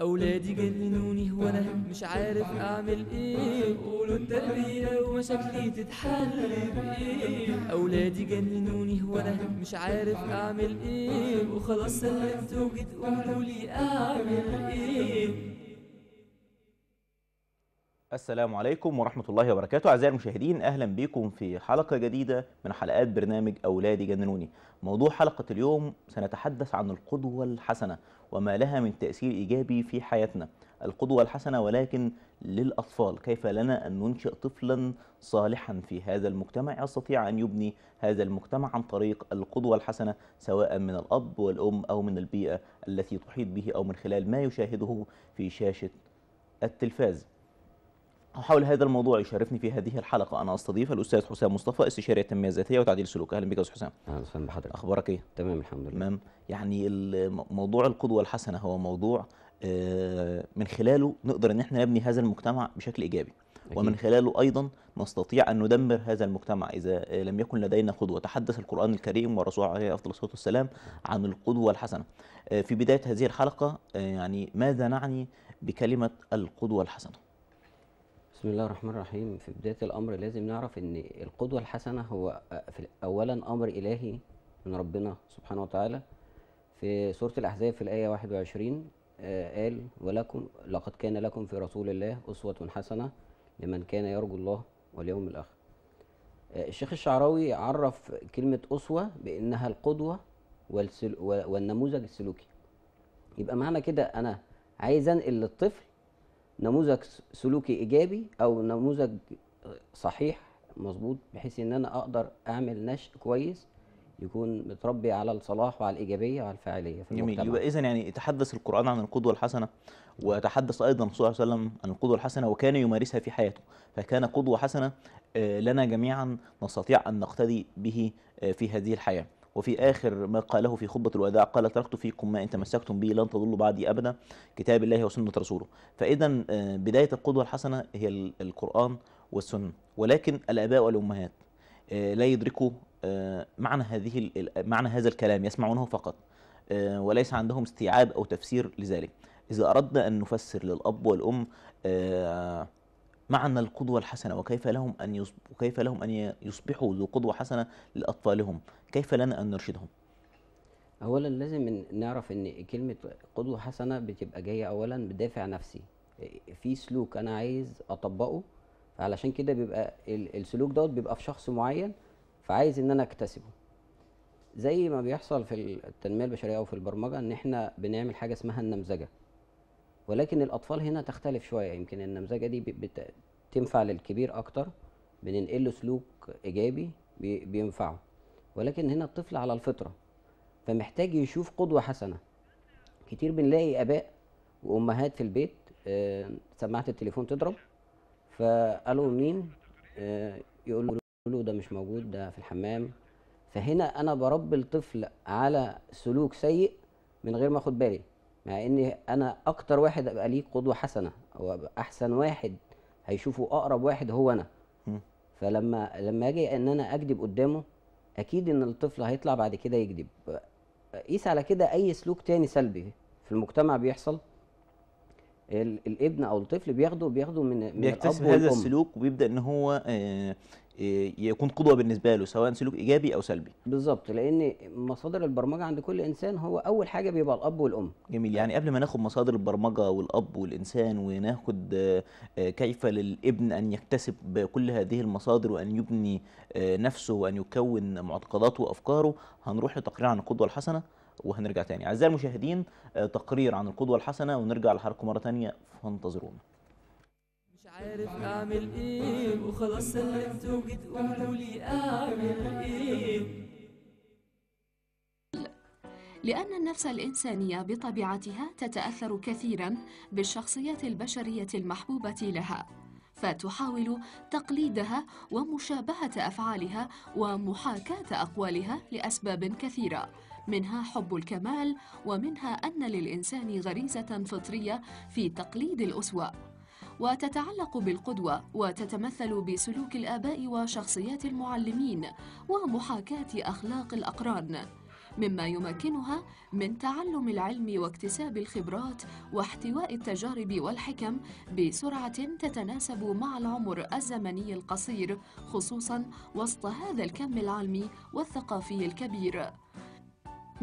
اولادي جننوني وانا مش عارف اعمل ايه قولوا التربيه ومشاكلي تتحل بايه اولادي جننوني وانا مش عارف اعمل ايه وخلاص سلمت وجيت قولوا لي اعمل ايه السلام عليكم ورحمة الله وبركاته أعزائي المشاهدين أهلا بكم في حلقة جديدة من حلقات برنامج أولادي جننوني موضوع حلقة اليوم سنتحدث عن القدوة الحسنة وما لها من تأثير إيجابي في حياتنا القدوة الحسنة ولكن للأطفال كيف لنا أن ننشئ طفلا صالحا في هذا المجتمع يستطيع أن يبني هذا المجتمع عن طريق القدوة الحسنة سواء من الأب والأم أو من البيئة التي تحيط به أو من خلال ما يشاهده في شاشة التلفاز حول هذا الموضوع يشرفني في هذه الحلقه انا استضيف الاستاذ حسام مصطفى استشاري التنميه الذاتيه وتعديل السلوك اهلا بك يا استاذ حسام اهلا وسهلا بحضرتك اخبارك ايه تمام الحمد لله تمام يعني موضوع القدوه الحسنه هو موضوع آه، من خلاله نقدر ان احنا نبني هذا المجتمع بشكل ايجابي أكيد. ومن خلاله ايضا نستطيع ان ندمر هذا المجتمع اذا آه، لم يكن لدينا قدوه تحدث القران الكريم والرسول عليه افضل الصلاه والسلام عن القدوه الحسنه آه، في بدايه هذه الحلقه يعني ماذا نعني بكلمه القدوه الحسنه بسم الله الرحمن الرحيم في بداية الأمر لازم نعرف أن القدوة الحسنة هو آه، أولا أمر إلهي من ربنا سبحانه وتعالى في سورة الأحزاب في الآية 21 آه، قال ولكم لقد كان لكم في رسول الله أسوة حسنة لمن كان يرجو الله واليوم الآخر آه، الشيخ الشعراوي عرف كلمة أسوة بأنها القدوة والنموذج السلوكي يبقى معنى كده أنا عايز أنقل للطفل نموذج سلوكي ايجابي او نموذج صحيح مظبوط بحيث ان انا اقدر اعمل نشء كويس يكون متربي على الصلاح وعلى الايجابيه وعلى الفاعليه في جميل يبقى اذا يعني تحدث القران عن القدوه الحسنه وتحدث ايضا الرسول صلى الله عليه وسلم عن القدوه الحسنه وكان يمارسها في حياته فكان قدوه حسنه آه، لنا جميعا نستطيع ان نقتدي به آه، في هذه الحياه وفي آخر ما قاله في خطبة الوداع قال تركت فيكم ما إن تمسكتم به لن تضلوا بعدي أبدا كتاب الله وسنة رسوله فإذا آه، بداية القدوة الحسنة هي القرآن والسنة ولكن الآباء والأمهات آه، لا يدركوا آه، معنى هذه معنى هذا الكلام يسمعونه فقط وليس عندهم استيعاب أو تفسير لذلك إذا أردنا أن نفسر للأب والأم معنى القدوة الحسنة وكيف لهم أن وكيف لهم أن يصبحوا ذو قدوة حسنة لأطفالهم كيف لنا أن نرشدهم أولا لازم نعرف أن كلمة قدوة حسنة بتبقى جاية أولا بدافع نفسي في سلوك أنا عايز أطبقه فعلشان كده بيبقى السلوك دوت بيبقى في شخص معين فعايز ان انا اكتسبه زي ما بيحصل في التنميه البشريه او في البرمجه ان احنا بنعمل حاجه اسمها النمذجه ولكن الأطفال هنا تختلف شوية يمكن النمذجة دي بتنفع للكبير أكتر بننقل له سلوك إيجابي بينفعه ولكن هنا الطفل على الفطرة فمحتاج يشوف قدوة حسنة كتير بنلاقي آباء وأمهات في البيت آه، سماعة التليفون تضرب فقالوا مين آه، يقولوا له ده مش موجود ده في الحمام فهنا أنا بربي الطفل على سلوك سيء من غير ما أخد بالي مع ان انا اكتر واحد ابقى ليه قدوه حسنه او احسن واحد هيشوفه اقرب واحد هو انا فلما لما اجي ان انا اكذب قدامه اكيد ان الطفل هيطلع بعد كده يكذب قيس على كده اي سلوك تاني سلبي في المجتمع بيحصل الابن او الطفل بياخده بياخده من بيكتسب من الاب والام هذا السلوك وبيبدا ان هو آه، آه، يكون قدوه بالنسبه له سواء سلوك ايجابي او سلبي بالظبط لان مصادر البرمجه عند كل انسان هو اول حاجه بيبقى الاب والام جميل يعني قبل ما ناخد مصادر البرمجه والاب والانسان وناخد آه، كيف للابن ان يكتسب كل هذه المصادر وان يبني آه، نفسه وان يكون معتقداته وافكاره هنروح لتقرير عن القدوه الحسنه وهنرجع تاني اعزائي المشاهدين تقرير عن القدوه الحسنه ونرجع لحضراتكم مره تانيه فانتظرونا عارف اعمل ايه وخلاص سلمت وجيت لي اعمل ايه لأن النفس الإنسانية بطبيعتها تتأثر كثيرا بالشخصيات البشرية المحبوبة لها فتحاول تقليدها ومشابهة أفعالها ومحاكاة أقوالها لأسباب كثيرة منها حب الكمال ومنها أن للإنسان غريزة فطرية في تقليد الأسوة وتتعلق بالقدوة وتتمثل بسلوك الآباء وشخصيات المعلمين ومحاكاة أخلاق الأقران مما يمكنها من تعلم العلم واكتساب الخبرات واحتواء التجارب والحكم بسرعة تتناسب مع العمر الزمني القصير خصوصا وسط هذا الكم العلمي والثقافي الكبير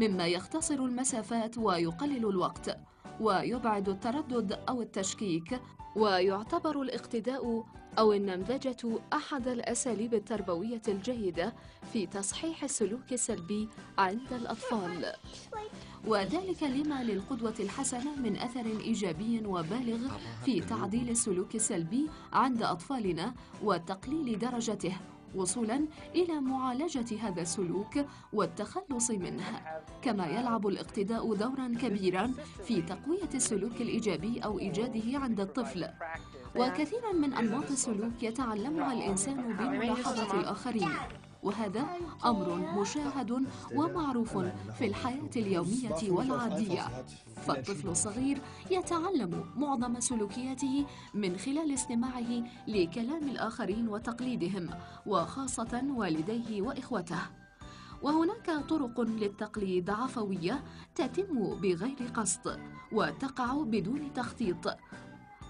مما يختصر المسافات ويقلل الوقت ويبعد التردد أو التشكيك ويعتبر الاقتداء أو النمذجة أحد الأساليب التربوية الجيدة في تصحيح السلوك السلبي عند الأطفال وذلك لما للقدوة الحسنة من أثر إيجابي وبالغ في تعديل السلوك السلبي عند أطفالنا وتقليل درجته وصولا إلى معالجة هذا السلوك والتخلص منه كما يلعب الاقتداء دورا كبيرا في تقوية السلوك الإيجابي أو إيجاده عند الطفل وكثيرا من أنماط السلوك يتعلمها الإنسان بملاحظة الآخرين وهذا أمر مشاهد ومعروف في الحياة اليومية والعادية فالطفل الصغير يتعلم معظم سلوكياته من خلال استماعه لكلام الآخرين وتقليدهم وخاصة والديه وإخوته وهناك طرق للتقليد عفوية تتم بغير قصد وتقع بدون تخطيط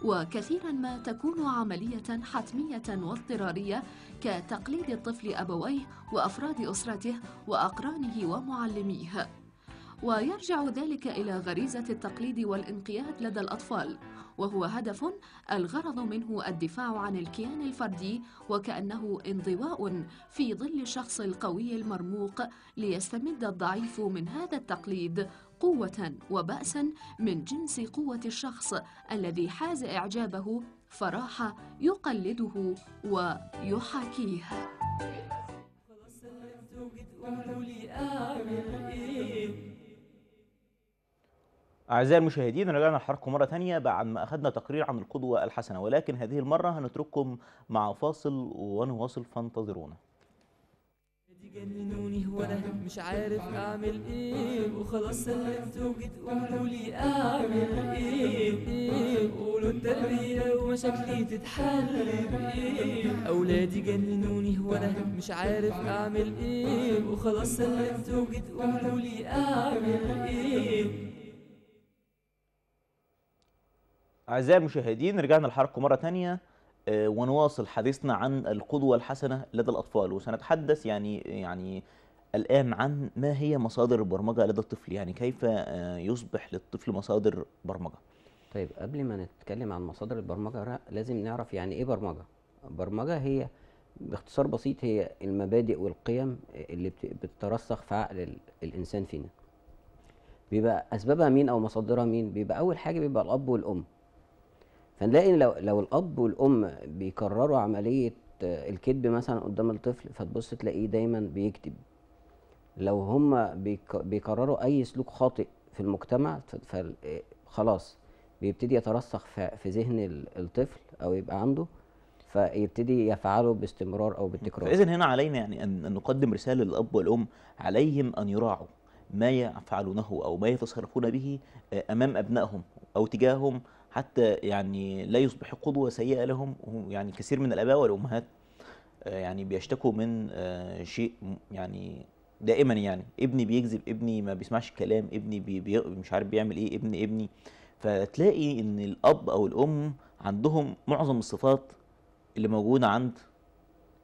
وكثيرا ما تكون عملية حتمية واضطرارية كتقليد الطفل أبويه وأفراد أسرته وأقرانه ومعلميه ويرجع ذلك إلى غريزة التقليد والانقياد لدى الأطفال وهو هدف الغرض منه الدفاع عن الكيان الفردي وكأنه انضواء في ظل الشخص القوي المرموق ليستمد الضعيف من هذا التقليد قوة وبأسا من جنس قوة الشخص الذي حاز إعجابه فراح يقلده ويحاكيه أعزائي المشاهدين رجعنا لحضراتكم مرة ثانية بعد ما أخذنا تقرير عن القدوة الحسنة ولكن هذه المرة هنترككم مع فاصل ونواصل فانتظرونا جننوني وانا مش عارف اعمل ايه وخلاص سلمت وجيت قولوا لي اعمل ايه, قولوا التربيه ومشاكلي تتحل بايه اولادي جننوني وانا مش عارف اعمل ايه وخلاص سلمت وجيت قولوا لي اعمل ايه أعزائي المشاهدين رجعنا لحضراتكم مرة تانية آه، ونواصل حديثنا عن القدوة الحسنة لدى الأطفال وسنتحدث يعني يعني الآن عن ما هي مصادر البرمجة لدى الطفل يعني كيف آه، يصبح للطفل مصادر برمجة طيب قبل ما نتكلم عن مصادر البرمجة لازم نعرف يعني إيه برمجة برمجة هي باختصار بسيط هي المبادئ والقيم اللي بتترسخ في عقل الإنسان فينا بيبقى أسبابها مين أو مصادرها مين بيبقى أول حاجة بيبقى الأب والأم فنلاقي لو لو الاب والام بيكرروا عمليه آه، الكذب مثلا قدام الطفل فتبص تلاقيه دايما بيكذب لو هم بيكرروا اي سلوك خاطئ في المجتمع فخلاص بيبتدي يترسخ في ذهن الطفل او يبقى عنده فيبتدي يفعله باستمرار او بالتكرار فاذا هنا علينا يعني ان نقدم رساله للاب والام عليهم ان يراعوا ما يفعلونه او ما يتصرفون به آه، امام ابنائهم او تجاههم حتى يعني لا يصبح قدوة سيئة لهم يعني كثير من الآباء والأمهات آه، يعني بيشتكوا من آه، شيء يعني دائما يعني ابني بيكذب ابني ما بيسمعش الكلام ابني بي مش عارف بيعمل ايه ابني ابني فتلاقي ان الاب او الام عندهم معظم الصفات اللي موجوده عند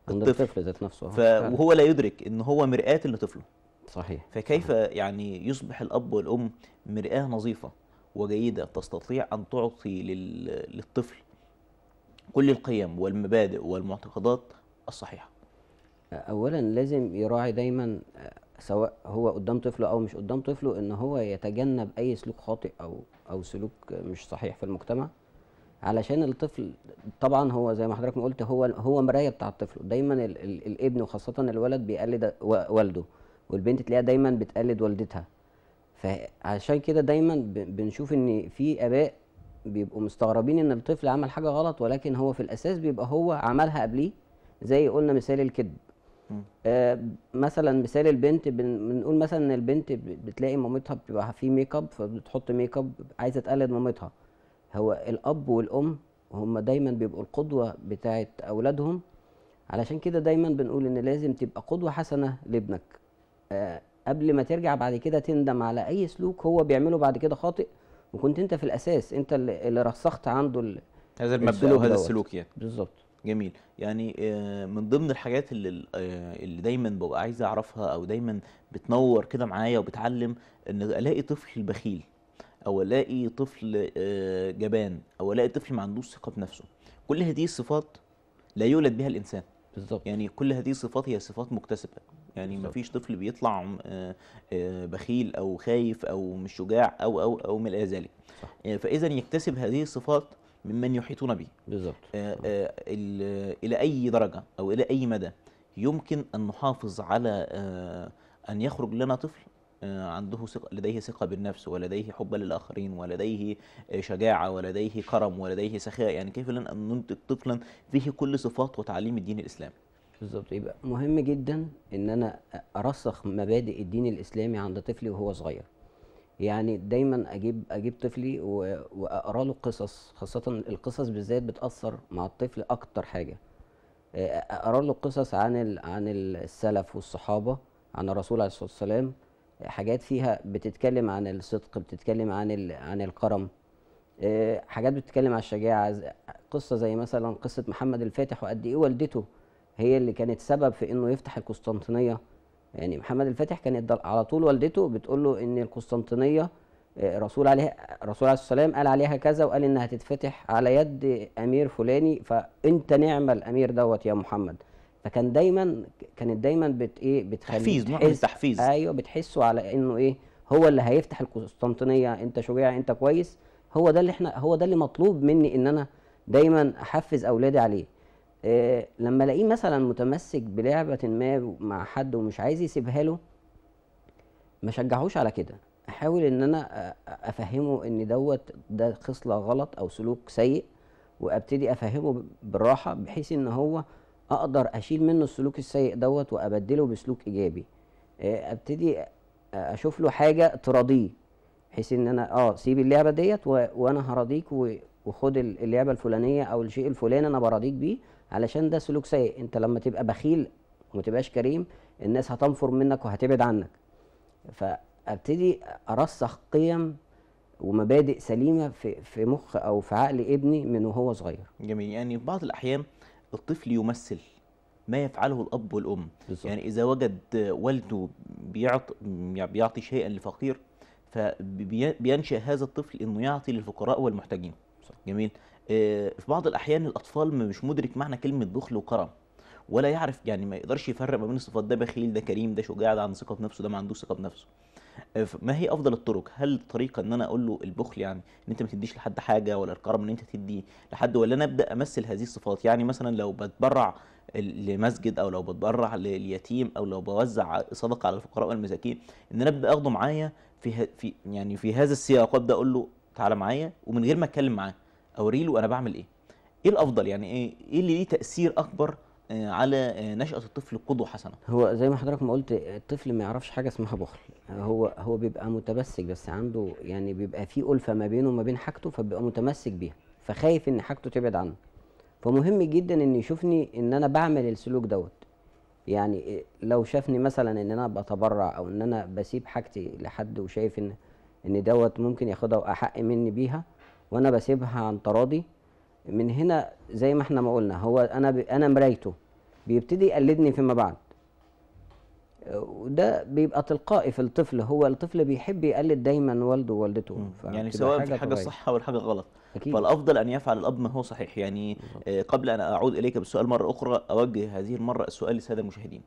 عند الطفل, الطفل ذات نفسه آه، ف... وهو لا يدرك ان هو مرآة لطفله صحيح فكيف صحيح. يعني يصبح الاب والام مرآة نظيفه وجيدة تستطيع أن تعطي للطفل كل القيم والمبادئ والمعتقدات الصحيحة أولا لازم يراعي دايما سواء هو قدام طفله أو مش قدام طفله إن هو يتجنب أي سلوك خاطئ أو أو سلوك مش صحيح في المجتمع علشان الطفل طبعا هو زي ما حضرتك ما قلت هو هو مرايه بتاع الطفل دايما الابن وخاصه الولد بيقلد والده والبنت تلاقيها دايما بتقلد والدتها فعشان كده دايما بنشوف ان في اباء بيبقوا مستغربين ان الطفل عمل حاجه غلط ولكن هو في الاساس بيبقى هو عملها قبليه زي قلنا مثال الكذب آه مثلا مثال البنت بنقول مثلا ان البنت بتلاقي مامتها بتبقى في ميك اب فبتحط ميك اب عايزه تقلد مامتها هو الاب والام هم دايما بيبقوا القدوه بتاعه اولادهم علشان كده دايما بنقول ان لازم تبقى قدوه حسنه لابنك آه قبل ما ترجع بعد كده تندم على اي سلوك هو بيعمله بعد كده خاطئ وكنت انت في الاساس انت اللي رسخت عنده هذا المبدا وهذا السلوك يعني بالظبط جميل يعني آه، من ضمن الحاجات اللي آه، اللي دايما ببقى عايز اعرفها او دايما بتنور كده معايا وبتعلم ان الاقي طفل بخيل او الاقي طفل آه، جبان او الاقي طفل ما عندوش ثقه بنفسه كل هذه الصفات لا يولد بها الانسان بالظبط يعني كل هذه الصفات هي صفات مكتسبه يعني ما فيش طفل بيطلع آه، آه، بخيل او خايف او مش شجاع او او او ما الى ذلك آه، فاذا يكتسب هذه الصفات ممن يحيطون به بالظبط الى اي درجه او الى اي مدى يمكن ان نحافظ على ان يخرج لنا طفل عنده ثقة لديه ثقة بالنفس ولديه حب للآخرين ولديه شجاعة ولديه كرم ولديه سخاء يعني كيف لنا أن ننتج طفلا فيه كل صفات وتعليم الدين الإسلامي بالظبط يبقى مهم جدا ان انا ارسخ مبادئ الدين الاسلامي عند طفلي وهو صغير يعني دايما اجيب اجيب طفلي واقرا له قصص خاصه القصص بالذات بتاثر مع الطفل اكتر حاجه آه، اقرا له قصص عن ال عن السلف والصحابه عن الرسول عليه الصلاه والسلام حاجات فيها بتتكلم عن الصدق بتتكلم عن عن الكرم آه، حاجات بتتكلم عن الشجاعه قصه زي مثلا قصه محمد الفاتح وقد ايه والدته هي اللي كانت سبب في انه يفتح القسطنطينيه يعني محمد الفاتح كانت على طول والدته بتقول له ان القسطنطينيه آه، رسول عليه رسول عليه السلام قال عليها كذا وقال انها تتفتح على يد امير فلاني فانت نعم الامير دوت يا محمد فكان دايما كانت دايما بت ايه بتخلي تحفيز تحفيز ايوه بتحسه على انه ايه هو اللي هيفتح القسطنطينيه انت شجاع انت كويس هو ده اللي احنا هو ده اللي مطلوب مني ان انا دايما احفز اولادي عليه آه، لما الاقيه مثلا متمسك بلعبه ما مع حد ومش عايز يسيبها له ما شجعهوش على كده احاول ان انا افهمه ان دوت ده خصله غلط او سلوك سيء وابتدي افهمه بالراحه بحيث ان هو اقدر اشيل منه السلوك السيء دوت وابدله بسلوك ايجابي آه، ابتدي اشوف له حاجه تراضيه بحيث ان انا اه سيب اللعبه ديت وانا هراضيك وخد اللعبه الفلانيه او الشيء الفلاني انا براضيك بيه علشان ده سلوك سيء انت لما تبقى بخيل وما تبقاش كريم الناس هتنفر منك وهتبعد عنك فابتدي ارسخ قيم ومبادئ سليمه في في مخ او في عقل ابني من وهو صغير جميل يعني في بعض الاحيان الطفل يمثل ما يفعله الاب والام بالزبط. يعني اذا وجد والده بيعطي بيعطي شيئا لفقير فبينشا هذا الطفل انه يعطي للفقراء والمحتاجين صح. جميل آه، في بعض الاحيان الاطفال مش مدرك معنى كلمه بخل وكرم ولا يعرف يعني ما يقدرش يفرق ما بين الصفات ده بخيل ده كريم ده شجاع ده عنده ثقه بنفسه ده ما عندوش ثقه بنفسه آه، ما هي افضل الطرق هل الطريقه ان انا اقول له البخل يعني ان انت ما تديش لحد حاجه ولا الكرم ان انت تدي لحد ولا انا ابدا امثل هذه الصفات يعني مثلا لو بتبرع لمسجد او لو بتبرع لليتيم او لو بوزع صدقه على الفقراء والمساكين ان انا ابدا اخده معايا في في يعني في هذا السياق ابدا اقول له تعالى معايا ومن غير ما اتكلم معاه اوريله انا بعمل ايه ايه الافضل يعني ايه ايه اللي ليه تاثير اكبر آه، على آه، نشأة الطفل قدوة حسنة هو زي ما حضرتك ما قلت الطفل ما يعرفش حاجة اسمها بخل هو هو بيبقى متمسك بس عنده يعني بيبقى في ألفة ما بينه وما بين حاجته فبيبقى متمسك بيها فخايف ان حاجته تبعد عنه فمهم جدا ان يشوفني ان انا بعمل السلوك دوت يعني لو شافني مثلا ان انا بتبرع او ان انا بسيب حاجتي لحد وشايف ان ان دوت ممكن ياخدها واحق مني بيها وانا بسيبها عن تراضي من هنا زي ما احنا ما قلنا هو انا ب... انا مرايته بيبتدي يقلدني فيما بعد وده بيبقى تلقائي في الطفل هو الطفل بيحب يقلد دايما والده ووالدته يعني سواء في حاجه صح او الحاجه غلط أكيد. فالافضل ان يفعل الاب ما هو صحيح يعني بالضبط. آه، قبل ان اعود اليك بالسؤال مره اخرى اوجه هذه المره السؤال للساده المشاهدين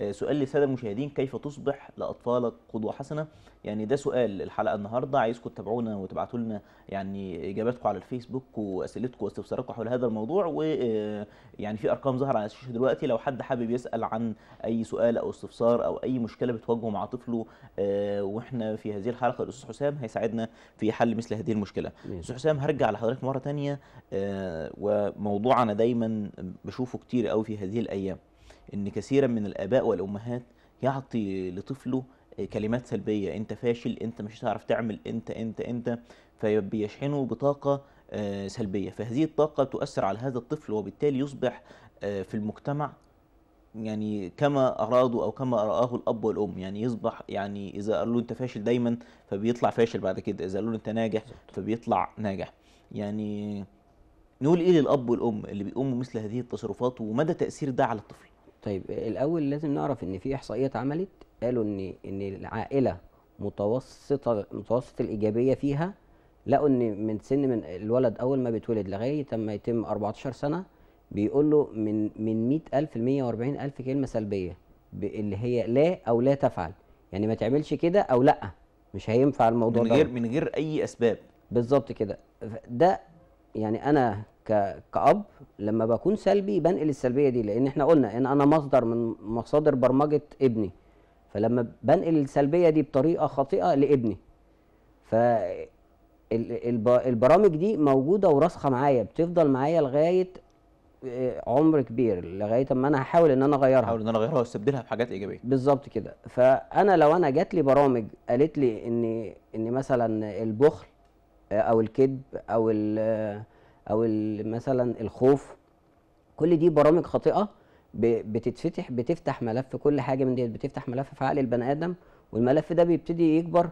آه، سؤال للساده المشاهدين كيف تصبح لاطفالك قدوه حسنه يعني ده سؤال الحلقه النهارده عايزكم تتابعونا وتبعتوا لنا يعني اجاباتكم على الفيسبوك واسئلتكم واستفساراتكم حول هذا الموضوع ويعني آه، في ارقام ظهر على الشاشه دلوقتي لو حد حابب يسال عن اي سؤال او استفسار او اي مشكله بتواجهه مع طفله آه، واحنا في هذه الحلقه الاستاذ حسام هيساعدنا في حل مثل هذه المشكله استاذ حسام هرجع لحضرتك مره ثانيه وموضوع انا دايما بشوفه كتير قوي في هذه الايام ان كثيرا من الاباء والامهات يعطي لطفله آه، كلمات سلبيه انت فاشل انت مش هتعرف تعمل انت انت انت فبيشحنه بطاقه آه، سلبيه فهذه الطاقه تؤثر على هذا الطفل وبالتالي يصبح آه، في المجتمع يعني كما ارادوا او كما راه الاب والام يعني يصبح يعني اذا قالوا له انت فاشل دايما فبيطلع فاشل بعد كده اذا قالوا له انت ناجح فبيطلع ناجح يعني نقول ايه للاب والام اللي بيقوموا مثل هذه التصرفات ومدى تاثير ده على الطفل طيب الاول لازم نعرف ان في احصائيه اتعملت قالوا ان ان العائله متوسطه متوسط الايجابيه فيها لقوا ان من سن من الولد اول ما بيتولد لغايه اما يتم 14 سنه بيقول له من من 100000 ل 140000 كلمه سلبيه اللي هي لا او لا تفعل يعني ما تعملش كده او لا مش هينفع الموضوع من غير ده. من غير اي اسباب بالظبط كده ده يعني انا كاب لما بكون سلبي بنقل السلبيه دي لان احنا قلنا ان انا مصدر من مصادر برمجه ابني فلما بنقل السلبيه دي بطريقه خاطئه لابني ف البرامج دي موجوده وراسخه معايا بتفضل معايا لغايه آه، عمر كبير لغايه اما انا هحاول ان انا اغيرها هحاول ان انا اغيرها واستبدلها بحاجات ايجابيه بالظبط كده فانا لو انا جات لي برامج قالت لي ان ان مثلا البخل آه، او الكذب او او مثلا الخوف كل دي برامج خاطئه بتتفتح بتفتح ملف كل حاجه من ديت بتفتح ملف في عقل البني ادم والملف ده بيبتدي يكبر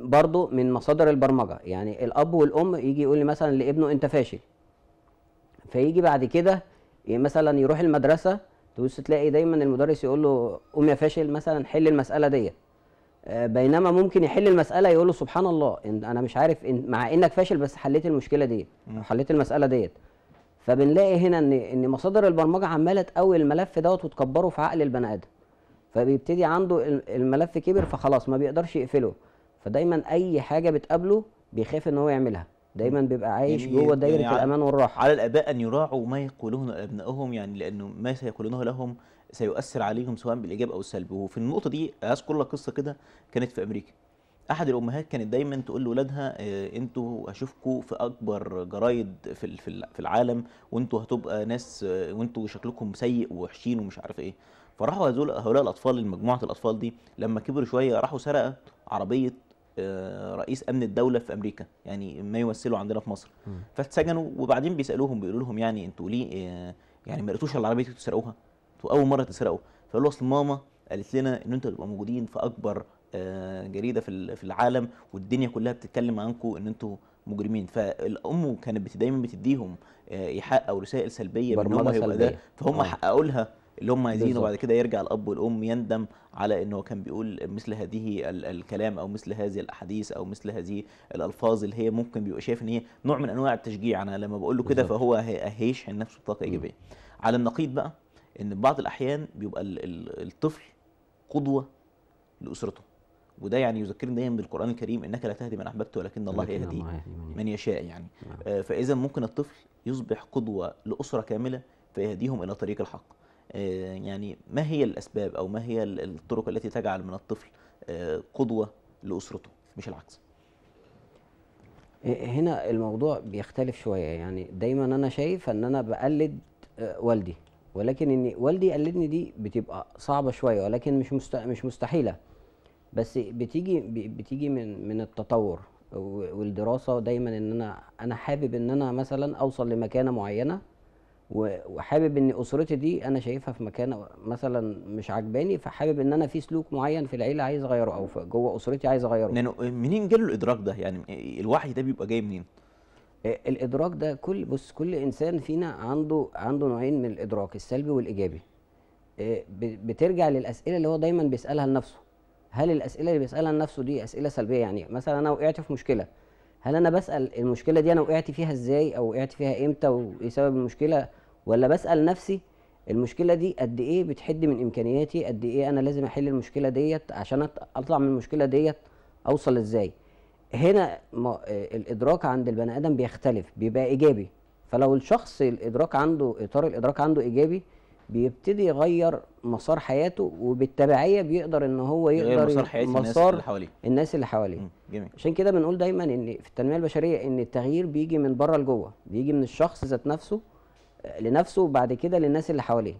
برضه من مصادر البرمجه يعني الاب والام يجي يقول لي مثلا لابنه انت فاشل فيجي بعد كده مثلا يروح المدرسه تبص تلاقي دايما المدرس يقول له قوم يا فاشل مثلا حل المساله ديت بينما ممكن يحل المساله يقول له سبحان الله انا مش عارف إن مع انك فاشل بس حليت المشكله ديت حليت المساله ديت فبنلاقي هنا ان ان مصادر البرمجه عماله تقوي الملف دوت وتكبره في عقل البني ادم فبيبتدي عنده الملف كبر فخلاص ما بيقدرش يقفله فدايما اي حاجه بتقابله بيخاف ان هو يعملها دايما بيبقى عايش يعني جوه دايره يعني الامان والراحه على الاباء ان يراعوا ما يقولونه ابنائهم يعني لانه ما سيقولونه لهم سيؤثر عليهم سواء بالايجاب او السلب وفي النقطه دي اذكر لك قصه كده كانت في امريكا احد الامهات كانت دايما تقول لاولادها آه، انتوا هشوفكم في اكبر جرايد في في العالم وانتوا هتبقى ناس آه، وانتوا شكلكم سيء ووحشين ومش عارف ايه فراحوا هذول هؤلاء الاطفال مجموعه الاطفال دي لما كبروا شويه راحوا سرقوا عربيه آه، رئيس امن الدوله في امريكا يعني ما يمثله عندنا في مصر فاتسجنوا وبعدين بيسالوهم بيقولوا لهم يعني انتوا ليه يعني ما لقيتوش العربيه انتوا تسرقوها واول مره تسرقوا فقالوا اصل ماما قالت لنا ان انتوا تبقوا موجودين في اكبر آه، جريده في العالم والدنيا كلها بتتكلم عنكم ان انتوا مجرمين فالام كانت دايما بتديهم آه، ايحاء او رسائل سلبيه ان هم يبقى ده فهم آه. حققوا لها اللي هم عايزينه وبعد كده يرجع الاب والام يندم على انه كان بيقول مثل هذه الكلام او مثل هذه الاحاديث او مثل هذه الالفاظ اللي هي ممكن بيبقى شايف ان هي نوع من انواع التشجيع انا لما بقول له كده فهو هيشحن نفسه بطاقه ايجابيه على النقيض بقى ان بعض الاحيان بيبقى الطفل قدوه لاسرته وده يعني يذكرني دايما بالقران الكريم انك لا تهدي من احببت ولكن الله يهدي من يشاء يعني نعم. آه، فاذا ممكن الطفل يصبح قدوه لاسره كامله فيهديهم الى طريق الحق آه، يعني ما هي الاسباب او ما هي الطرق التي تجعل من الطفل آه، قدوه لاسرته مش العكس هنا الموضوع بيختلف شويه يعني دايما انا شايف ان انا بقلد والدي ولكن ان والدي يقلدني دي بتبقى صعبه شويه ولكن مش مست... مش مستحيله بس بتيجي بتيجي من من التطور والدراسه دايما ان انا انا حابب ان انا مثلا اوصل لمكانه معينه وحابب ان اسرتي دي انا شايفها في مكان مثلا مش عجباني فحابب ان انا في سلوك معين في العيله عايز اغيره او جوه اسرتي عايز اغيره منين جاله الادراك ده يعني الوحي ده بيبقى جاي منين الادراك ده كل بص كل انسان فينا عنده عنده نوعين من الادراك السلبي والايجابي آه، بترجع للاسئله اللي هو دايما بيسالها لنفسه هل الاسئله اللي بيسالها لنفسه دي اسئله سلبيه يعني مثلا انا وقعت في مشكله هل انا بسال المشكله دي انا وقعت فيها ازاي او وقعت فيها امتى وايه سبب المشكله ولا بسال نفسي المشكله دي قد ايه بتحد من امكانياتي قد ايه انا لازم احل المشكله ديت عشان اطلع من المشكله ديت اوصل ازاي هنا آه، الادراك عند البني ادم بيختلف بيبقى ايجابي فلو الشخص الادراك عنده اطار الادراك عنده ايجابي بيبتدي يغير مسار حياته وبالتبعيه بيقدر ان هو يقدر مسار حياه مسار الناس اللي, حواليه الناس اللي حواليه جميل عشان كده بنقول دايما ان في التنميه البشريه ان التغيير بيجي من بره لجوه بيجي من الشخص ذات نفسه آه، لنفسه وبعد كده للناس اللي حواليه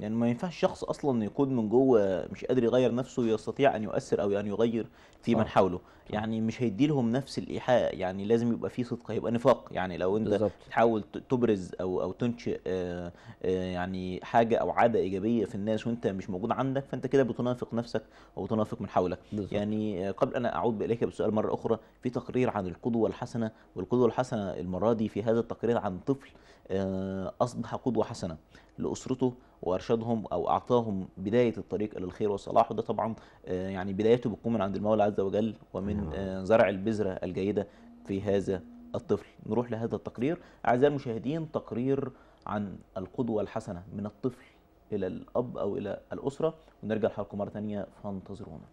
يعني ما ينفعش شخص اصلا يكون من جوه مش قادر يغير نفسه يستطيع ان يؤثر او ان يعني يغير في من حوله يعني مش هيدي لهم نفس الايحاء يعني لازم يبقى في صدق هيبقى نفاق يعني لو انت بالزبط. تحاول تبرز او او تنشئ آه، آه، يعني حاجه او عاده ايجابيه في الناس وانت مش موجود عندك فانت كده بتنافق نفسك وبتنافق من حولك بالزبط. يعني قبل ان اعود اليك بسؤال مره اخرى في تقرير عن القدوه الحسنه والقدوه الحسنه المره دي في هذا التقرير عن طفل آه، أصبح قدوة حسنة لأسرته وأرشدهم أو أعطاهم بداية الطريق إلى الخير والصلاح وده طبعا آه، يعني بدايته بتكون من عند المولى عز وجل ومن نعم. آه، زرع البذرة الجيدة في هذا الطفل نروح لهذا التقرير أعزائي المشاهدين تقرير عن القدوة الحسنة من الطفل إلى الأب أو إلى الأسرة ونرجع لحضراتكم مرة ثانية فانتظرونا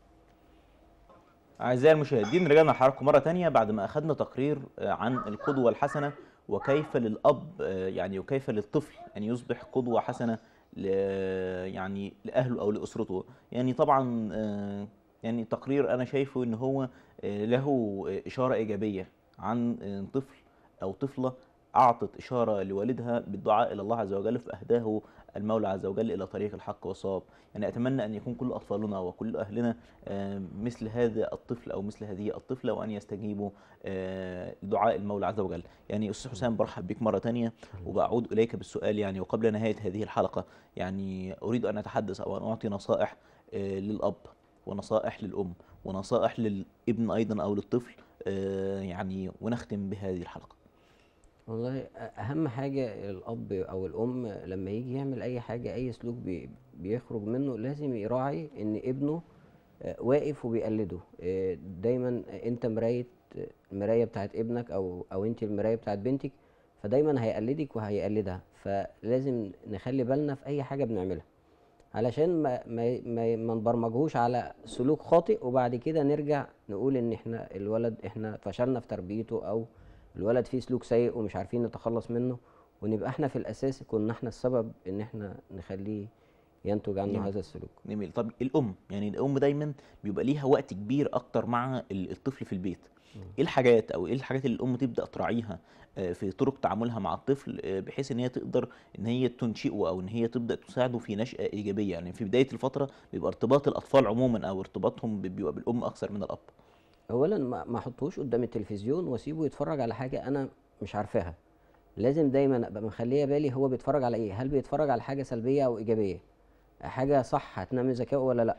أعزائي المشاهدين رجعنا لحضراتكم مرة ثانية بعد ما أخذنا تقرير عن القدوة الحسنة وكيف للاب آه، يعني وكيف للطفل ان يصبح قدوه حسنه يعني لاهله او لاسرته يعني طبعا آه، يعني تقرير انا شايفه ان هو آه، له اشاره ايجابيه عن طفل او طفله اعطت اشاره لوالدها بالدعاء الى الله عز وجل فاهداه المولى عز وجل إلى طريق الحق والصواب يعني أتمنى أن يكون كل أطفالنا وكل أهلنا آه، مثل هذا الطفل أو مثل هذه الطفلة وأن يستجيبوا آه، لدعاء المولى عز وجل يعني أستاذ حسام برحب بك مرة تانية وبعود إليك بالسؤال يعني وقبل نهاية هذه الحلقة يعني أريد أن أتحدث أو أن أعطي نصائح آه، للأب ونصائح للأم ونصائح للابن أيضا أو للطفل يعني ونختم بهذه الحلقة والله اهم حاجه الاب او الام لما يجي يعمل اي حاجه اي سلوك بيخرج منه لازم يراعي ان ابنه واقف وبيقلده دايما انت مرايه المرايه بتاعت ابنك او او انت المرايه بتاعت بنتك فدايما هيقلدك وهيقلدها فلازم نخلي بالنا في اي حاجه بنعملها علشان ما ما ما, ما نبرمجهوش على سلوك خاطئ وبعد كده نرجع نقول ان احنا الولد احنا فشلنا في تربيته او الولد فيه سلوك سيء ومش عارفين نتخلص منه ونبقى احنا في الاساس كنا احنا السبب ان احنا نخليه ينتج عنه هذا السلوك جميل طب الام يعني الام دايما بيبقى ليها وقت كبير اكتر مع الطفل في البيت مم. ايه الحاجات او ايه الحاجات اللي الام تبدا تراعيها آه، في طرق تعاملها مع الطفل آه، بحيث ان هي تقدر ان هي تنشئه او ان هي تبدا تساعده في نشاه ايجابيه يعني في بدايه الفتره بيبقى ارتباط الاطفال عموما او ارتباطهم بيبقى بالام اكثر من الاب اولا ما احطهوش قدام التلفزيون واسيبه يتفرج على حاجه انا مش عارفاها لازم دايما ابقى مخليه بالي هو بيتفرج على ايه هل بيتفرج على حاجه سلبيه او ايجابيه حاجه صح هتنمي ذكائه ولا لا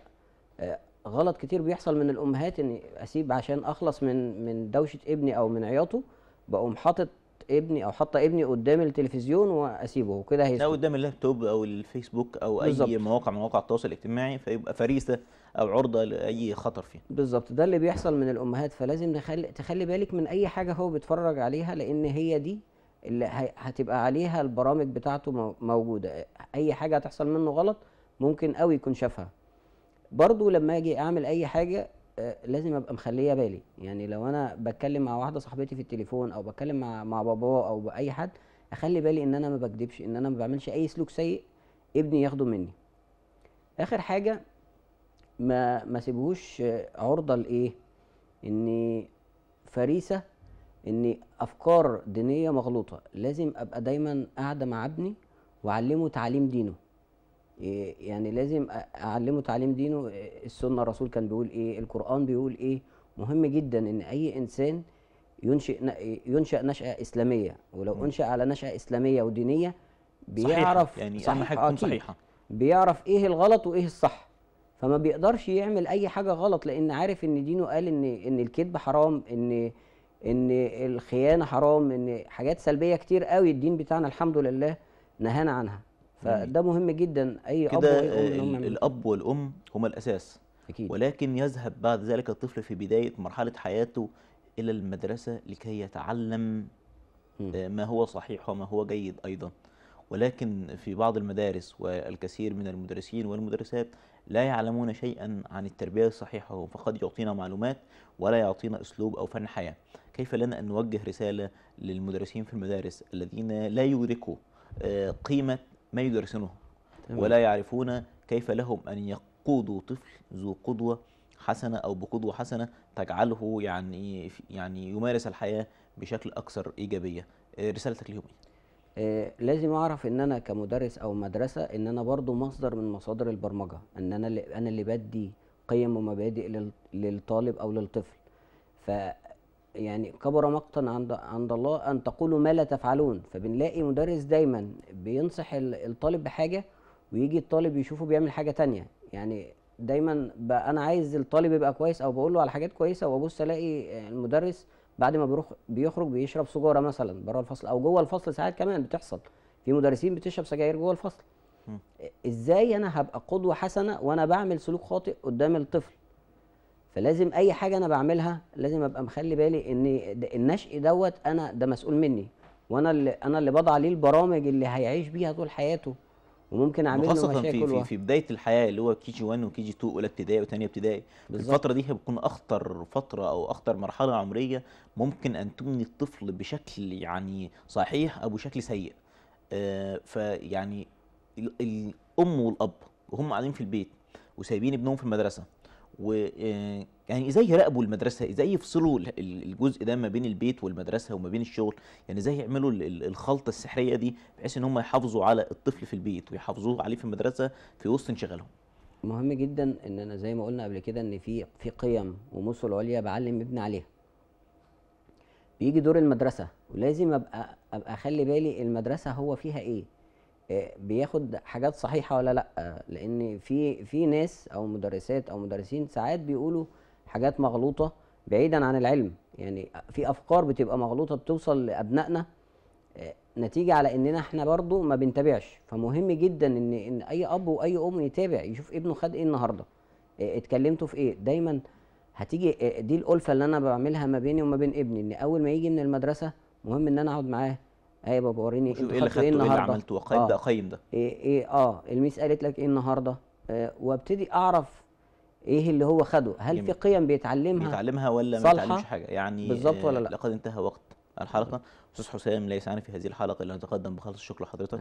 آه، غلط كتير بيحصل من الامهات اني اسيب عشان اخلص من من دوشه ابني او من عياطه بقوم حاطط ابني او حاطه ابني قدام التلفزيون واسيبه وكده هيسكت او قدام اللابتوب او الفيسبوك او بالزبط. اي مواقع من مواقع التواصل الاجتماعي فيبقى فريسه او عرضه لاي خطر فيها بالظبط ده اللي بيحصل من الامهات فلازم نخلي تخلي بالك من اي حاجه هو بيتفرج عليها لان هي دي اللي هتبقى عليها البرامج بتاعته موجوده اي حاجه هتحصل منه غلط ممكن قوي يكون شافها برضو لما اجي اعمل اي حاجه آه، لازم ابقى مخليه بالي يعني لو انا بتكلم مع واحده صاحبتي في التليفون او بتكلم مع مع باباه او باي حد اخلي بالي ان انا ما بكدبش ان انا ما بعملش اي سلوك سيء ابني ياخده مني اخر حاجه ما ما سيبهوش عرضه لايه ان فريسه ان افكار دينيه مغلوطه لازم ابقى دايما قاعده مع ابني واعلمه تعليم دينه إيه، يعني لازم اعلمه تعليم دينه إيه، السنه الرسول كان بيقول ايه القران بيقول ايه مهم جدا ان اي انسان ينشئ ينشا نشاه اسلاميه ولو انشا على نشاه اسلاميه ودينيه بيعرف يعني صحيحة. يعني صحيح حاجه تكون صحيحه بيعرف ايه الغلط وايه الصح فما بيقدرش يعمل اي حاجه غلط لان عارف ان دينه قال ان ان الكذب حرام ان ان الخيانه حرام ان حاجات سلبيه كتير قوي الدين بتاعنا الحمد لله نهانا عنها فده مهم جدا اي اب كده ام الاب والام هما الاساس أكيد. ولكن يذهب بعد ذلك الطفل في بدايه مرحله حياته الى المدرسه لكي يتعلم م. آه، ما هو صحيح وما هو جيد ايضا ولكن في بعض المدارس والكثير من المدرسين والمدرسات لا يعلمون شيئا عن التربيه الصحيحه فقد يعطينا معلومات ولا يعطينا اسلوب او فن حياه كيف لنا ان نوجه رساله للمدرسين في المدارس الذين لا يدركوا آه، قيمه ما يدرسونه ولا يعرفون كيف لهم أن يقودوا طفل ذو قدوة حسنة أو بقدوة حسنة تجعله يعني يعني يمارس الحياة بشكل أكثر إيجابية آه، رسالتك لهم إيه؟ آه، لازم أعرف إن أنا كمدرس أو مدرسة إن أنا برضو مصدر من مصادر البرمجة إن أنا اللي أنا اللي بدي قيم ومبادئ للطالب أو للطفل ف يعني كبر مقتا عند عند الله ان تقولوا ما لا تفعلون فبنلاقي مدرس دايما بينصح الطالب بحاجه ويجي الطالب يشوفه بيعمل حاجه تانية يعني دايما بقى انا عايز الطالب يبقى كويس او بقول له على حاجات كويسه وابص الاقي المدرس بعد ما بيروح بيخرج بيشرب سجاره مثلا بره الفصل او جوه الفصل ساعات كمان بتحصل في مدرسين بتشرب سجاير جوه الفصل ازاي انا هبقى قدوه حسنه وانا بعمل سلوك خاطئ قدام الطفل فلازم اي حاجه انا بعملها لازم ابقى مخلي بالي ان النشء دوت انا ده مسؤول مني وانا اللي انا اللي بضع عليه البرامج اللي هيعيش بيها طول حياته وممكن اعمل له مشاكل في, في, في بدايه الحياه اللي هو كي جي 1 وكي جي 2 اولى ابتدائي وثانيه ابتدائي الفتره دي هتكون اخطر فتره او اخطر مرحله عمريه ممكن ان تبني الطفل بشكل يعني صحيح او بشكل سيء آه فيعني الام والاب وهم قاعدين في البيت وسايبين ابنهم في المدرسه و آه، يعني ازاي يراقبوا المدرسه ازاي يفصلوا الجزء ده ما بين البيت والمدرسه وما بين الشغل يعني ازاي يعملوا الخلطه السحريه دي بحيث ان هم يحافظوا على الطفل في البيت ويحافظوه عليه في المدرسه في وسط انشغالهم مهم جدا ان انا زي ما قلنا قبل كده ان في في قيم ومثل عليا بعلم ابني عليها بيجي دور المدرسه ولازم ابقى ابقى اخلي بالي المدرسه هو فيها ايه آه، بياخد حاجات صحيحه ولا لا لان في في ناس او مدرسات او مدرسين ساعات بيقولوا حاجات مغلوطه بعيدا عن العلم يعني في افكار بتبقى مغلوطه بتوصل لابنائنا آه، نتيجه على اننا احنا برضو ما بنتابعش فمهم جدا ان ان اي اب واي ام يتابع يشوف ابنه خد ايه النهارده آه، اتكلمتوا في ايه دايما هتيجي دي الالفه اللي انا بعملها ما بيني وما بين ابني ان اول ما يجي من المدرسه مهم ان انا اقعد معاه ايه بابا وريني انت ايه اللي إيه خدته ايه اللي عملته اقيم ده آه. اقيم ده ايه ايه اه الميس قالت لك ايه النهارده آه وابتدي اعرف ايه اللي هو خده هل في قيم بيتعلمها بيتعلمها ولا ما بيتعلمش حاجه يعني بالظبط ولا لا آه، لقد انتهى وقت الحلقه استاذ حسام ليس عني في هذه الحلقه اللي نتقدم بخالص الشكر لحضرتك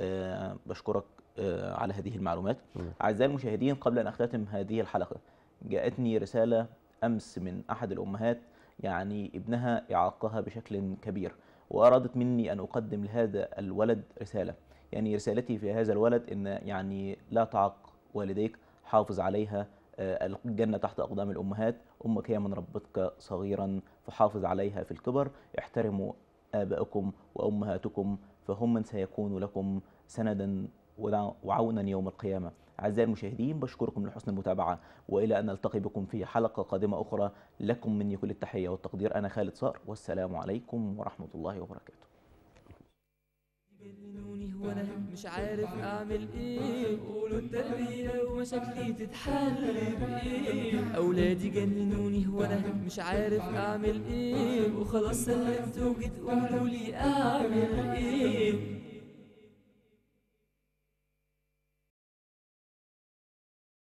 آه بشكرك آه على هذه المعلومات اعزائي المشاهدين قبل ان اختتم هذه الحلقه جاءتني رساله امس من احد الامهات يعني ابنها اعاقها بشكل كبير وأرادت مني أن أقدم لهذا الولد رسالة يعني رسالتي في هذا الولد أن يعني لا تعق والديك حافظ عليها آه، الجنة تحت أقدام الأمهات أمك هي من ربتك صغيرا فحافظ عليها في الكبر احترموا آبائكم وأمهاتكم فهم من سيكون لكم سندا وعونا يوم القيامة أعزائي المشاهدين بشكركم لحسن المتابعة وإلى أن نلتقي بكم في حلقة قادمة أخرى لكم مني كل التحية والتقدير أنا خالد صار والسلام عليكم ورحمة الله وبركاته وانا مش عارف اعمل ايه قولوا التربية ومشاكلي تتحل بايه اولادي جننوني وانا مش عارف اعمل ايه وخلاص سلمت وجيت قولوا لي اعمل ايه